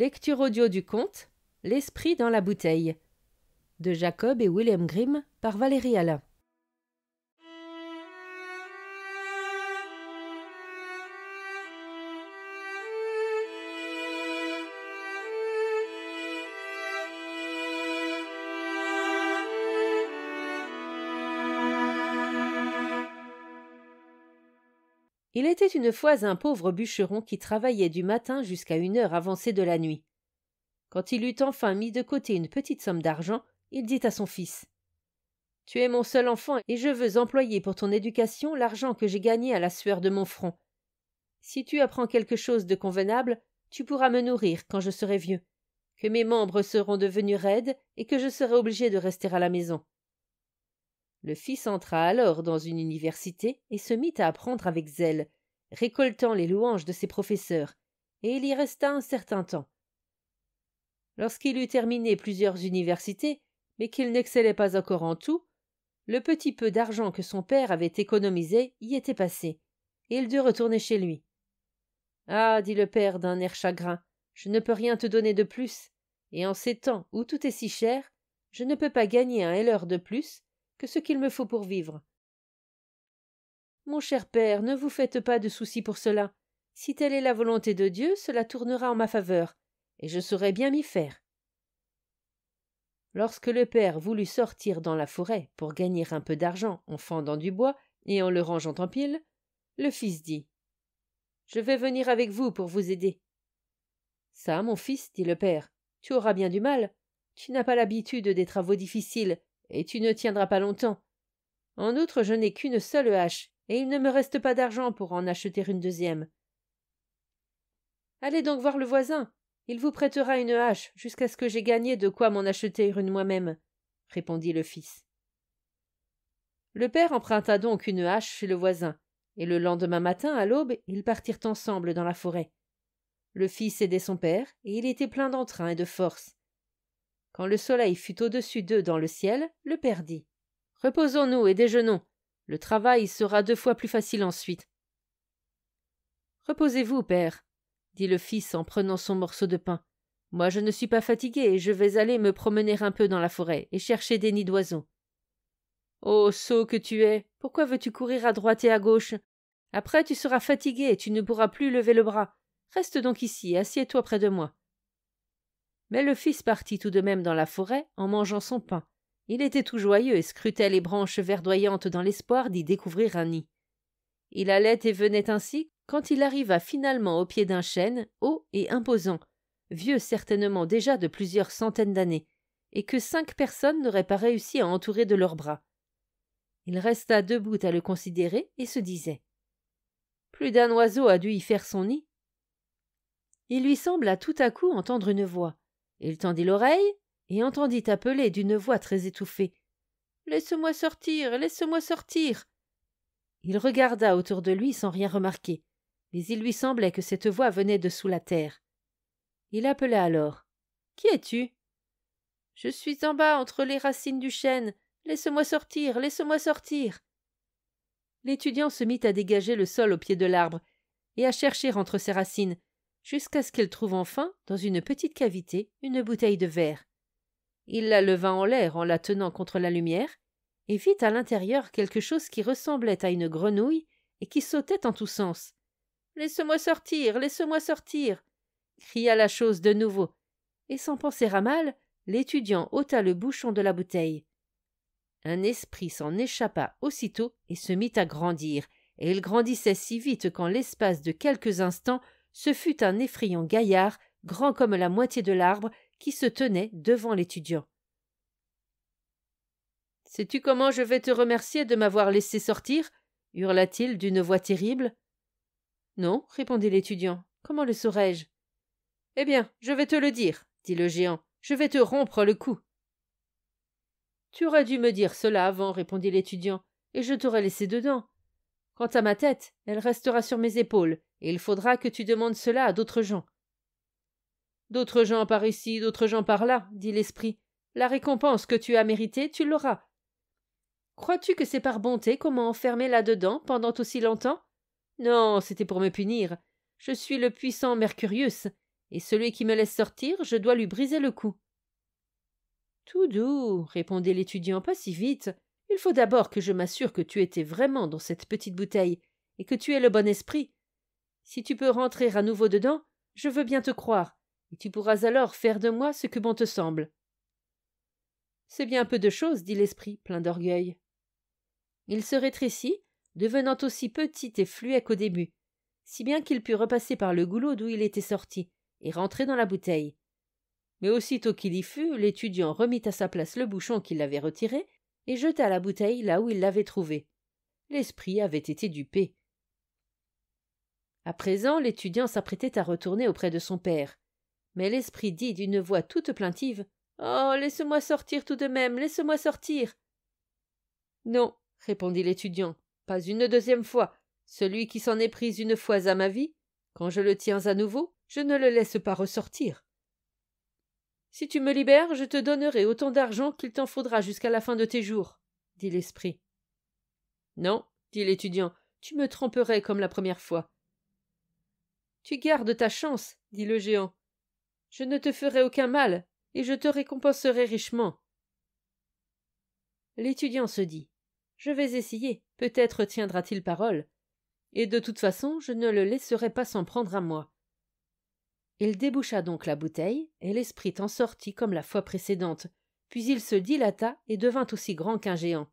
Lecture audio du conte L'esprit dans la bouteille de Jacob et William Grimm par Valérie Alain. Il était une fois un pauvre bûcheron qui travaillait du matin jusqu'à une heure avancée de la nuit. Quand il eut enfin mis de côté une petite somme d'argent, il dit à son fils Tu es mon seul enfant et je veux employer pour ton éducation l'argent que j'ai gagné à la sueur de mon front. Si tu apprends quelque chose de convenable, tu pourras me nourrir quand je serai vieux, que mes membres seront devenus raides et que je serai obligé de rester à la maison. Le fils entra alors dans une université et se mit à apprendre avec zèle, récoltant les louanges de ses professeurs, et il y resta un certain temps. Lorsqu'il eut terminé plusieurs universités, mais qu'il n'excellait pas encore en tout, le petit peu d'argent que son père avait économisé y était passé, et il dut retourner chez lui. Ah, dit le père d'un air chagrin, je ne peux rien te donner de plus, et en ces temps où tout est si cher, je ne peux pas gagner un éleur de plus que ce qu'il me faut pour vivre. Mon cher père, ne vous faites pas de soucis pour cela. Si telle est la volonté de Dieu, cela tournera en ma faveur, et je saurai bien m'y faire. Lorsque le père voulut sortir dans la forêt pour gagner un peu d'argent en fendant du bois et en le rangeant en pile, le fils dit Je vais venir avec vous pour vous aider. Ça, mon fils, dit le père, tu auras bien du mal. Tu n'as pas l'habitude des travaux difficiles, et tu ne tiendras pas longtemps. En outre, je n'ai qu'une seule hache, et il ne me reste pas d'argent pour en acheter une deuxième. Allez donc voir le voisin. Il vous prêtera une hache jusqu'à ce que j'aie gagné de quoi m'en acheter une moi-même, répondit le fils. Le père emprunta donc une hache chez le voisin, et le lendemain matin, à l'aube, ils partirent ensemble dans la forêt. Le fils aidait son père, et il était plein d'entrain et de force. Quand le soleil fut au-dessus d'eux dans le ciel, le père dit Reposons-nous et déjeunons. Le travail sera deux fois plus facile ensuite. Reposez-vous, père, dit le fils en prenant son morceau de pain. Moi, je ne suis pas fatigué et je vais aller me promener un peu dans la forêt et chercher des nids d'oiseaux. Oh, sot que tu es, pourquoi veux-tu courir à droite et à gauche Après, tu seras fatigué et tu ne pourras plus lever le bras. Reste donc ici et assieds-toi près de moi. Mais le fils partit tout de même dans la forêt en mangeant son pain. Il était tout joyeux et scrutait les branches verdoyantes dans l'espoir d'y découvrir un nid. Il allait et venait ainsi quand il arriva finalement au pied d'un chêne haut et imposant, vieux certainement déjà de plusieurs centaines d'années, et que cinq personnes n'auraient pas réussi à entourer de leurs bras. Il resta debout à le considérer et se disait Plus d'un oiseau a dû y faire son nid. Il lui sembla tout à coup entendre une voix. Il tendit l'oreille et entendit appeler d'une voix très étouffée. Laisse-moi sortir, laisse-moi sortir. Il regarda autour de lui sans rien remarquer, mais il lui semblait que cette voix venait de sous la terre. Il appela alors. Qui es-tu Je suis en bas entre les racines du chêne. Laisse-moi sortir, laisse-moi sortir. L'étudiant se mit à dégager le sol au pied de l'arbre et à chercher entre ses racines, jusqu'à ce qu'il trouve enfin, dans une petite cavité, une bouteille de verre. Il la leva en l'air en la tenant contre la lumière, et vit à l'intérieur quelque chose qui ressemblait à une grenouille et qui sautait en tous sens. Laisse-moi sortir, laisse-moi sortir cria la chose de nouveau, et sans penser à mal, l'étudiant ôta le bouchon de la bouteille. Un esprit s'en échappa aussitôt et se mit à grandir, et il grandissait si vite qu'en l'espace de quelques instants ce fut un effrayant gaillard, grand comme la moitié de l'arbre, qui se tenait devant l'étudiant. Sais-tu comment je vais te remercier de m'avoir laissé sortir hurla-t-il d'une voix terrible. Non, répondit l'étudiant. Comment le saurais-je Eh bien, je vais te le dire, dit le géant. Je vais te rompre le cou. Tu aurais dû me dire cela avant, répondit l'étudiant, et je t'aurais laissé dedans. Quant à ma tête, elle restera sur mes épaules, et il faudra que tu demandes cela à d'autres gens. D'autres gens par ici, d'autres gens par là, dit l'esprit. La récompense que tu as méritée, tu l'auras. Crois-tu que c'est par bonté qu'on m'a enfermé là-dedans pendant aussi longtemps Non, c'était pour me punir. Je suis le puissant Mercurius, et celui qui me laisse sortir, je dois lui briser le cou. Tout doux, répondait l'étudiant, pas si vite. Il faut d'abord que je m'assure que tu étais vraiment dans cette petite bouteille, et que tu aies le bon esprit. Si tu peux rentrer à nouveau dedans, je veux bien te croire, et tu pourras alors faire de moi ce que bon te semble. C'est bien peu de chose, dit l'esprit, plein d'orgueil. Il se rétrécit, devenant aussi petit et fluet qu'au début, si bien qu'il put repasser par le goulot d'où il était sorti, et rentrer dans la bouteille. Mais aussitôt qu'il y fut, l'étudiant remit à sa place le bouchon qu'il avait retiré, et jeta la bouteille là où il l'avait trouvée. L'esprit avait été dupé. À présent, l'étudiant s'apprêtait à retourner auprès de son père. Mais l'esprit dit d'une voix toute plaintive Oh, laisse-moi sortir tout de même, laisse-moi sortir. Non, répondit l'étudiant, pas une deuxième fois. Celui qui s'en est pris une fois à ma vie, quand je le tiens à nouveau, je ne le laisse pas ressortir. Si tu me libères, je te donnerai autant d'argent qu'il t'en faudra jusqu'à la fin de tes jours, dit l'esprit. Non, dit l'étudiant, tu me tromperais comme la première fois. Tu gardes ta chance, dit le géant. Je ne te ferai aucun mal, et je te récompenserai richement. L'étudiant se dit. Je vais essayer, peut-être tiendra t il parole. Et de toute façon je ne le laisserai pas s'en prendre à moi. Il déboucha donc la bouteille, et l'esprit en sortit comme la fois précédente, puis il se dilata et devint aussi grand qu'un géant.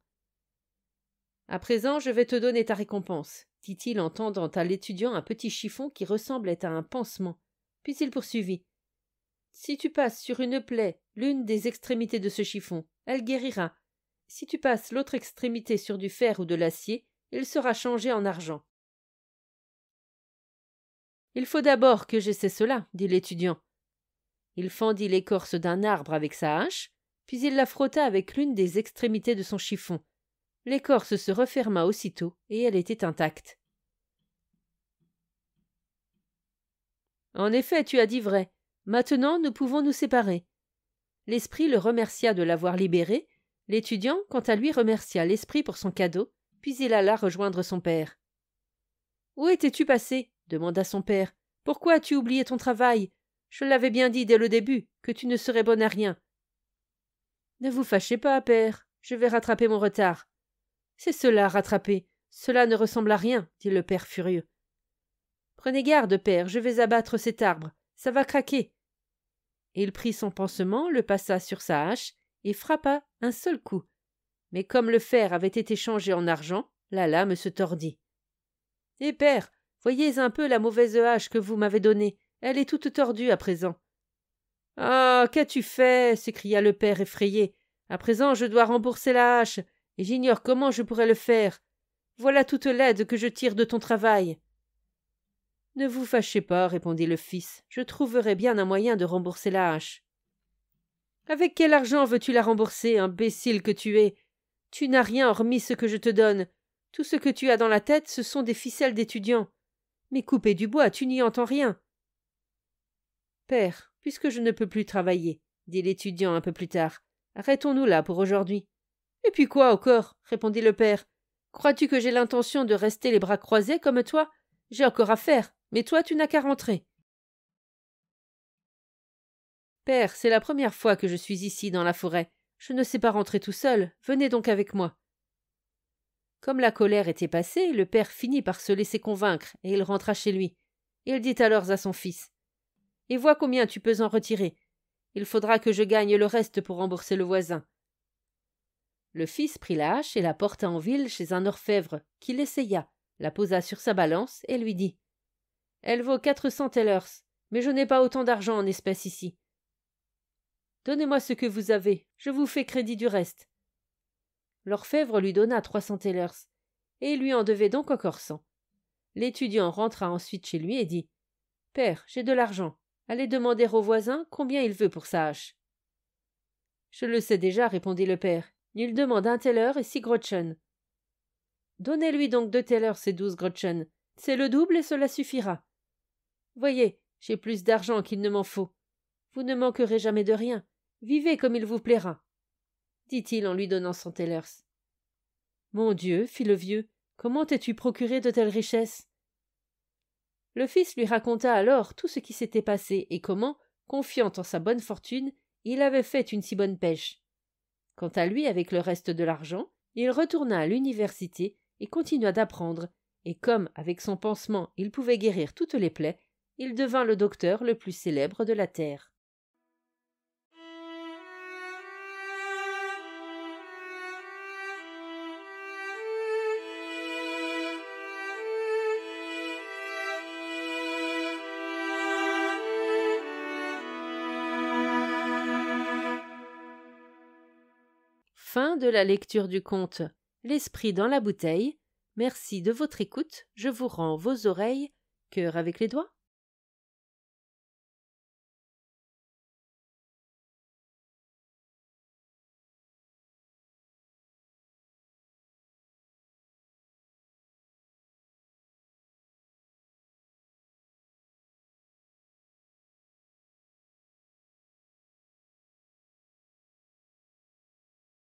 À présent, je vais te donner ta récompense, dit-il en tendant à l'étudiant un petit chiffon qui ressemblait à un pansement. Puis il poursuivit. Si tu passes sur une plaie l'une des extrémités de ce chiffon, elle guérira. Si tu passes l'autre extrémité sur du fer ou de l'acier, il sera changé en argent. Il faut d'abord que j'essaie cela, dit l'étudiant. Il fendit l'écorce d'un arbre avec sa hache, puis il la frotta avec l'une des extrémités de son chiffon. L'écorce se referma aussitôt, et elle était intacte. En effet, tu as dit vrai. Maintenant nous pouvons nous séparer. L'esprit le remercia de l'avoir libéré, l'étudiant, quant à lui, remercia l'esprit pour son cadeau, puis il alla rejoindre son père. Où étais tu passé? demanda son père. Pourquoi as-tu oublié ton travail Je l'avais bien dit dès le début que tu ne serais bonne à rien. Ne vous fâchez pas, père, je vais rattraper mon retard. C'est cela, rattraper. Cela ne ressemble à rien, dit le père furieux. Prenez garde, père, je vais abattre cet arbre. Ça va craquer. Il prit son pansement, le passa sur sa hache et frappa un seul coup. Mais comme le fer avait été changé en argent, la lame se tordit. Eh père, Voyez un peu la mauvaise hache que vous m'avez donnée. Elle est toute tordue à présent. Ah. Qu'as-tu fait? s'écria le père effrayé. À présent je dois rembourser la hache, et j'ignore comment je pourrais le faire. Voilà toute l'aide que je tire de ton travail. Ne vous fâchez pas, répondit le fils, je trouverai bien un moyen de rembourser la hache. Avec quel argent veux tu la rembourser, imbécile que tu es? Tu n'as rien hormis ce que je te donne. Tout ce que tu as dans la tête, ce sont des ficelles d'étudiants. Mais couper du bois, tu n'y entends rien. Père, puisque je ne peux plus travailler, dit l'étudiant un peu plus tard, arrêtons-nous là pour aujourd'hui. Et puis quoi encore répondit le père. Crois-tu que j'ai l'intention de rester les bras croisés comme toi J'ai encore à faire, mais toi, tu n'as qu'à rentrer. Père, c'est la première fois que je suis ici dans la forêt. Je ne sais pas rentrer tout seul. Venez donc avec moi. Comme la colère était passée, le père finit par se laisser convaincre, et il rentra chez lui. Il dit alors à son fils. Et vois combien tu peux en retirer. Il faudra que je gagne le reste pour rembourser le voisin. Le fils prit la hache et la porta en ville chez un orfèvre, qui l'essaya, la posa sur sa balance et lui dit. Elle vaut quatre cents tellers, mais je n'ai pas autant d'argent en espèces ici. Donnez-moi ce que vous avez, je vous fais crédit du reste l'orfèvre lui donna trois cents tellers, et il lui en devait donc encore cent. L'étudiant rentra ensuite chez lui et dit Père, j'ai de l'argent. Allez demander au voisin combien il veut pour sa hache. Je le sais déjà, répondit le père. Il demande un teller et six grotchen. Donnez-lui donc deux tellers et douze grotchen. C'est le double et cela suffira. Voyez, j'ai plus d'argent qu'il ne m'en faut. Vous ne manquerez jamais de rien. Vivez comme il vous plaira dit-il en lui donnant son tellers. Mon Dieu, fit le vieux, comment t'es-tu procuré de telles richesses Le fils lui raconta alors tout ce qui s'était passé et comment, confiant en sa bonne fortune, il avait fait une si bonne pêche. Quant à lui, avec le reste de l'argent, il retourna à l'université et continua d'apprendre, et comme, avec son pansement, il pouvait guérir toutes les plaies, il devint le docteur le plus célèbre de la terre. de la lecture du conte L'esprit dans la bouteille. Merci de votre écoute. Je vous rends vos oreilles, cœur avec les doigts,